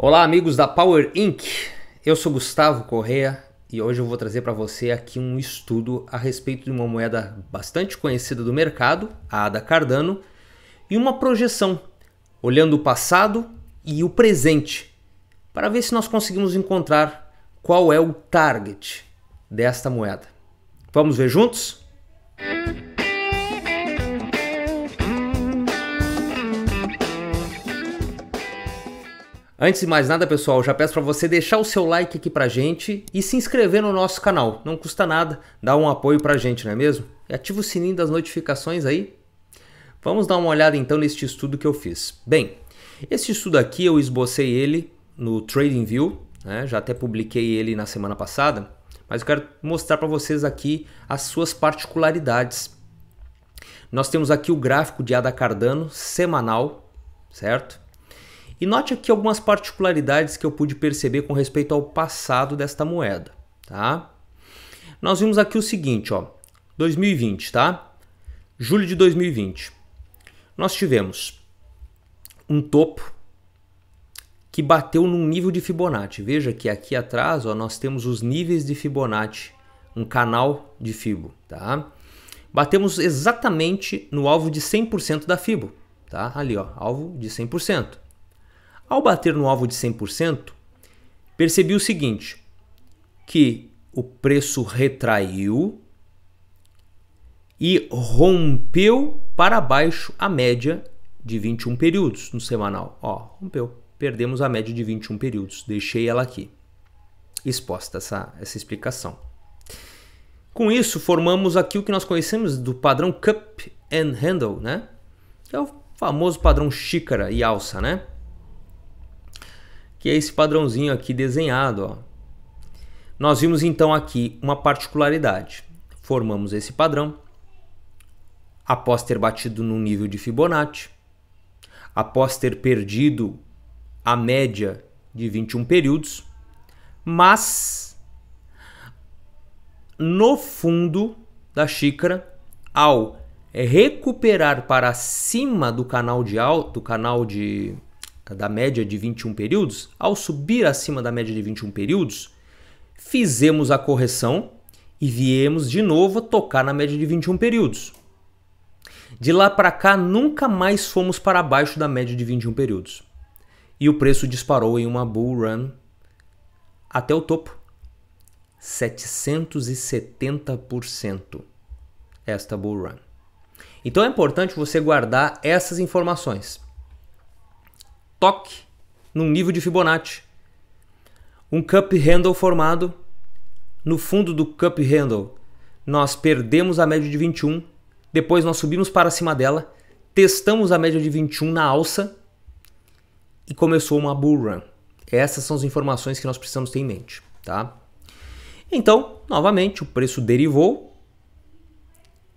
Olá, amigos da Power Inc. Eu sou Gustavo Correa e hoje eu vou trazer para você aqui um estudo a respeito de uma moeda bastante conhecida do mercado, a ADA Cardano, e uma projeção, olhando o passado e o presente, para ver se nós conseguimos encontrar qual é o target desta moeda. Vamos ver juntos? Antes de mais nada, pessoal, já peço para você deixar o seu like aqui pra gente e se inscrever no nosso canal. Não custa nada, dá um apoio pra gente, não é mesmo? E ativa o sininho das notificações aí. Vamos dar uma olhada então neste estudo que eu fiz. Bem, este estudo aqui eu esbocei ele no TradingView, né? já até publiquei ele na semana passada, mas eu quero mostrar para vocês aqui as suas particularidades. Nós temos aqui o gráfico de ADA Cardano semanal, certo? E note aqui algumas particularidades que eu pude perceber com respeito ao passado desta moeda, tá? Nós vimos aqui o seguinte, ó, 2020, tá? Julho de 2020. Nós tivemos um topo que bateu num nível de Fibonacci. Veja que aqui atrás, ó, nós temos os níveis de Fibonacci, um canal de Fibo, tá? Batemos exatamente no alvo de 100% da Fibo, tá? Ali, ó, alvo de 100%. Ao bater no alvo de 100%, percebi o seguinte: que o preço retraiu e rompeu para baixo a média de 21 períodos no semanal. Ó, rompeu. Perdemos a média de 21 períodos. Deixei ela aqui exposta essa, essa explicação. Com isso, formamos aqui o que nós conhecemos do padrão cup and handle, né? Que é o famoso padrão xícara e alça, né? que é esse padrãozinho aqui desenhado. Ó. Nós vimos então aqui uma particularidade. Formamos esse padrão após ter batido no nível de Fibonacci, após ter perdido a média de 21 períodos, mas no fundo da xícara, ao recuperar para cima do canal de alto, do canal de da média de 21 períodos, ao subir acima da média de 21 períodos, fizemos a correção e viemos de novo tocar na média de 21 períodos. De lá para cá, nunca mais fomos para baixo da média de 21 períodos. E o preço disparou em uma bull run até o topo. 770% esta bull run. Então é importante você guardar essas informações toque num nível de Fibonacci. Um cup handle formado. No fundo do cup handle, nós perdemos a média de 21, depois nós subimos para cima dela, testamos a média de 21 na alça e começou uma bull run. Essas são as informações que nós precisamos ter em mente, tá? Então, novamente, o preço derivou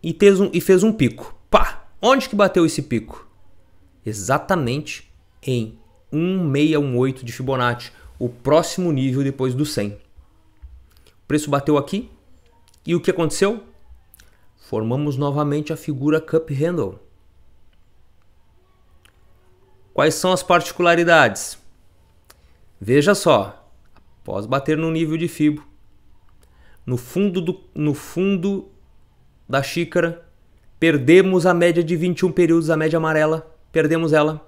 e fez um, e fez um pico. Pá! Onde que bateu esse pico? Exatamente em 1618 de Fibonacci, o próximo nível depois do 100. O preço bateu aqui e o que aconteceu? Formamos novamente a figura Cup Handle. Quais são as particularidades? Veja só, após bater no nível de fibo, no fundo, do, no fundo da xícara, perdemos a média de 21 períodos, a média amarela, perdemos ela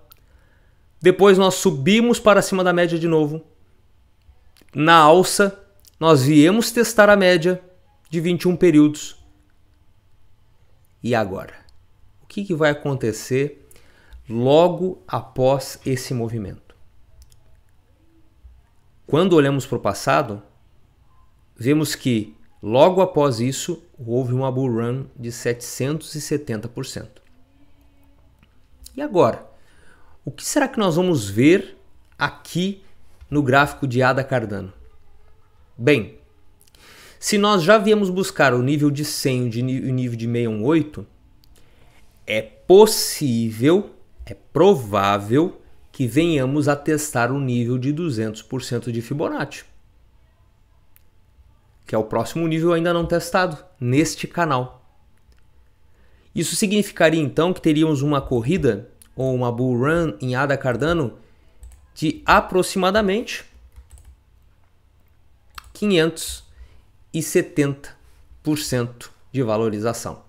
depois nós subimos para cima da média de novo. Na alça, nós viemos testar a média de 21 períodos. E agora? O que, que vai acontecer logo após esse movimento? Quando olhamos para o passado, vemos que logo após isso houve uma bull run de 770%. E agora? O que será que nós vamos ver aqui no gráfico de Ada Cardano? Bem, se nós já viemos buscar o nível de 100 e o nível de 618, é possível, é provável que venhamos a testar o nível de 200% de Fibonacci, que é o próximo nível ainda não testado neste canal. Isso significaria então que teríamos uma corrida ou uma bull run em ADA Cardano de aproximadamente 570% de valorização.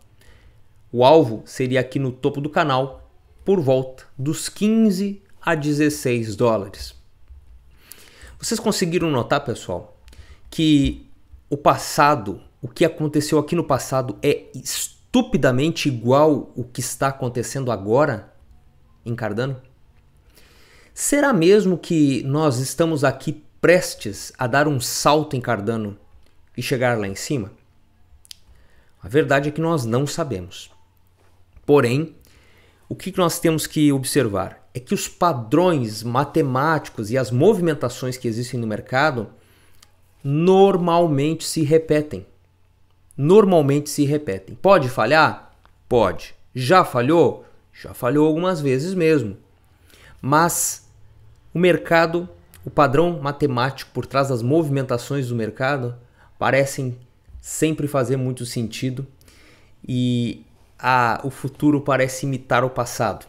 O alvo seria aqui no topo do canal, por volta dos 15 a 16 dólares. Vocês conseguiram notar, pessoal, que o passado, o que aconteceu aqui no passado é estupidamente igual o que está acontecendo agora? em Cardano? Será mesmo que nós estamos aqui prestes a dar um salto em Cardano e chegar lá em cima? A verdade é que nós não sabemos. Porém, o que nós temos que observar é que os padrões matemáticos e as movimentações que existem no mercado normalmente se repetem. Normalmente se repetem. Pode falhar? Pode. Já falhou? Já falhou algumas vezes mesmo. Mas o mercado, o padrão matemático por trás das movimentações do mercado parecem sempre fazer muito sentido e a, o futuro parece imitar o passado.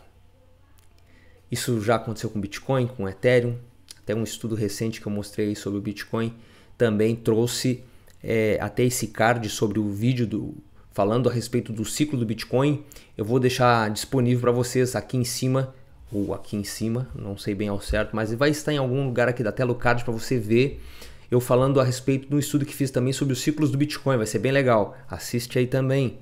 Isso já aconteceu com Bitcoin, com Ethereum. Até um estudo recente que eu mostrei sobre o Bitcoin também trouxe é, até esse card sobre o vídeo do falando a respeito do ciclo do Bitcoin, eu vou deixar disponível para vocês aqui em cima ou aqui em cima, não sei bem ao certo, mas vai estar em algum lugar aqui da tela o card para você ver eu falando a respeito de um estudo que fiz também sobre os ciclos do Bitcoin, vai ser bem legal. Assiste aí também.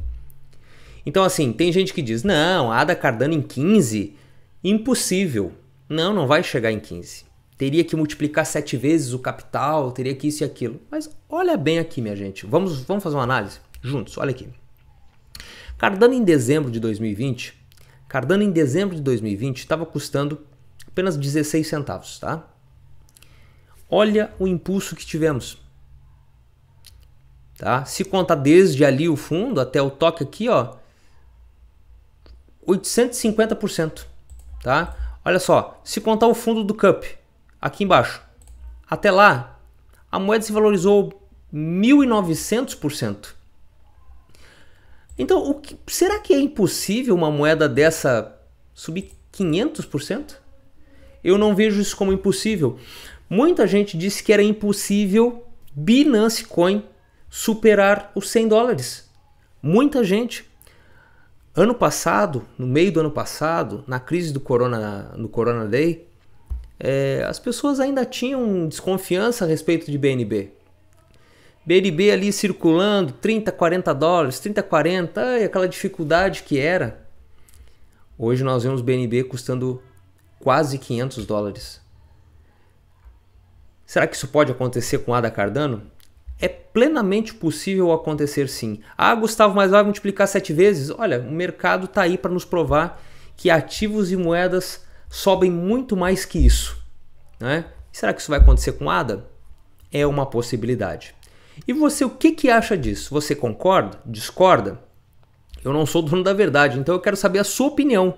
Então assim, tem gente que diz: "Não, Ada Cardano em 15, impossível. Não, não vai chegar em 15. Teria que multiplicar sete vezes o capital, teria que isso e aquilo". Mas olha bem aqui, minha gente. Vamos, vamos fazer uma análise juntos. Olha aqui. Cardano em dezembro de 2020, Cardano em dezembro de 2020 estava custando apenas 16 centavos, tá? Olha o impulso que tivemos. Tá? Se conta desde ali o fundo até o toque aqui, ó, 850%, tá? Olha só, se contar o fundo do cup aqui embaixo, até lá a moeda se valorizou 1900%. Então, que, será que é impossível uma moeda dessa subir 500%? Eu não vejo isso como impossível. Muita gente disse que era impossível Binance Coin superar os 100 dólares. Muita gente. Ano passado, no meio do ano passado, na crise do Corona, no Corona Day, é, as pessoas ainda tinham desconfiança a respeito de BNB. BNB ali circulando, 30, 40 dólares, 30, 40, ai, aquela dificuldade que era. Hoje nós vemos BNB custando quase 500 dólares. Será que isso pode acontecer com ADA Cardano? É plenamente possível acontecer sim. Ah, Gustavo, mas vai multiplicar sete vezes? Olha, o mercado está aí para nos provar que ativos e moedas sobem muito mais que isso. Né? Será que isso vai acontecer com ADA? É uma possibilidade. E você, o que, que acha disso? Você concorda? Discorda? Eu não sou dono da verdade, então eu quero saber a sua opinião.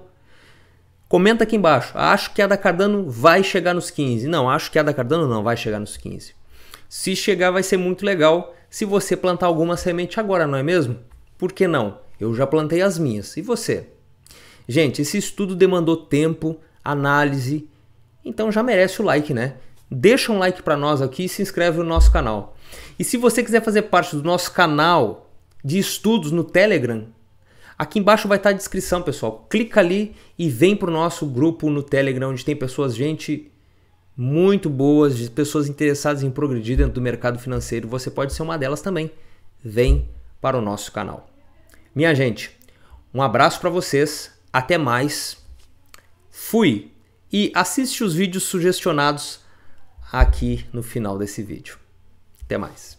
Comenta aqui embaixo. Acho que a da Cardano vai chegar nos 15. Não, acho que a da Cardano não vai chegar nos 15. Se chegar, vai ser muito legal se você plantar alguma semente agora, não é mesmo? Por que não? Eu já plantei as minhas. E você? Gente, esse estudo demandou tempo, análise, então já merece o like, né? Deixa um like para nós aqui e se inscreve no nosso canal. E se você quiser fazer parte do nosso canal de estudos no Telegram, aqui embaixo vai estar a descrição, pessoal. Clica ali e vem para o nosso grupo no Telegram, onde tem pessoas, gente muito boas, de pessoas interessadas em progredir dentro do mercado financeiro. Você pode ser uma delas também. Vem para o nosso canal. Minha gente, um abraço para vocês, até mais. Fui e assiste os vídeos sugestionados aqui no final desse vídeo. Até mais.